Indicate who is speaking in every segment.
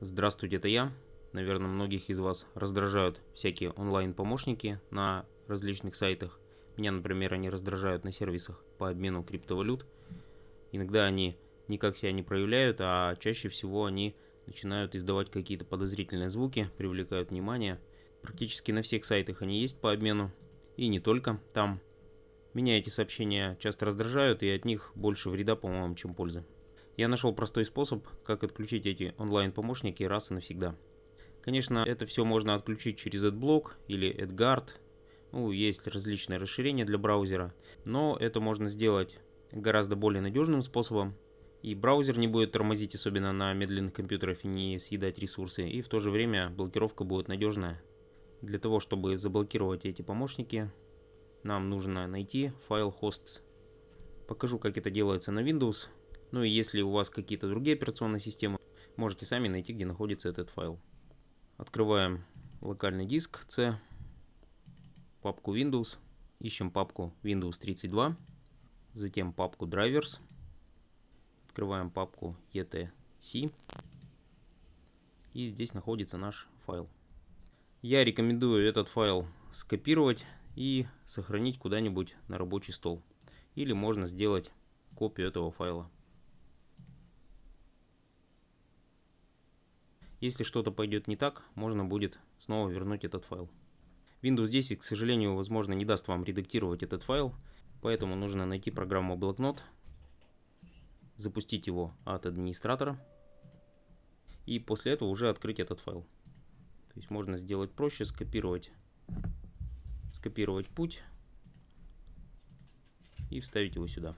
Speaker 1: Здравствуйте, это я. Наверное, многих из вас раздражают всякие онлайн-помощники на различных сайтах. Меня, например, они раздражают на сервисах по обмену криптовалют. Иногда они никак себя не проявляют, а чаще всего они начинают издавать какие-то подозрительные звуки, привлекают внимание. Практически на всех сайтах они есть по обмену, и не только там. Меня эти сообщения часто раздражают, и от них больше вреда, по-моему, чем пользы. Я нашел простой способ, как отключить эти онлайн-помощники раз и навсегда. Конечно, это все можно отключить через AdBlock или AdGuard. Ну, есть различные расширения для браузера, но это можно сделать гораздо более надежным способом. И браузер не будет тормозить, особенно на медленных компьютерах, и не съедать ресурсы. И в то же время блокировка будет надежная. Для того, чтобы заблокировать эти помощники, нам нужно найти файл host. Покажу, как это делается на Windows. Ну и если у вас какие-то другие операционные системы, можете сами найти, где находится этот файл. Открываем локальный диск C, папку Windows, ищем папку Windows 32, затем папку Drivers, открываем папку etc, и здесь находится наш файл. Я рекомендую этот файл скопировать и сохранить куда-нибудь на рабочий стол. Или можно сделать копию этого файла. Если что-то пойдет не так, можно будет снова вернуть этот файл. Windows 10, к сожалению, возможно, не даст вам редактировать этот файл, поэтому нужно найти программу блокнот, запустить его от администратора и после этого уже открыть этот файл. То есть можно сделать проще, скопировать, скопировать путь и вставить его сюда.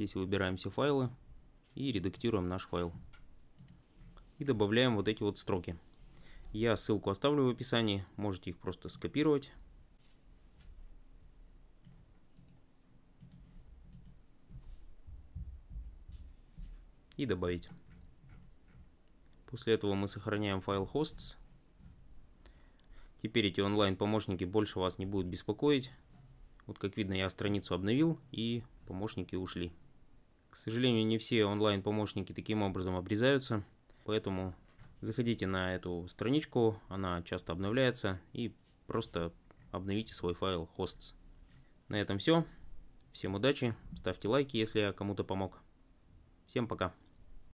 Speaker 1: Здесь выбираем все файлы и редактируем наш файл. И добавляем вот эти вот строки. Я ссылку оставлю в описании, можете их просто скопировать. И добавить. После этого мы сохраняем файл hosts. Теперь эти онлайн-помощники больше вас не будут беспокоить. Вот как видно, я страницу обновил и помощники ушли. К сожалению, не все онлайн-помощники таким образом обрезаются, поэтому заходите на эту страничку, она часто обновляется, и просто обновите свой файл hosts. На этом все. Всем удачи, ставьте лайки, если я кому-то помог. Всем пока.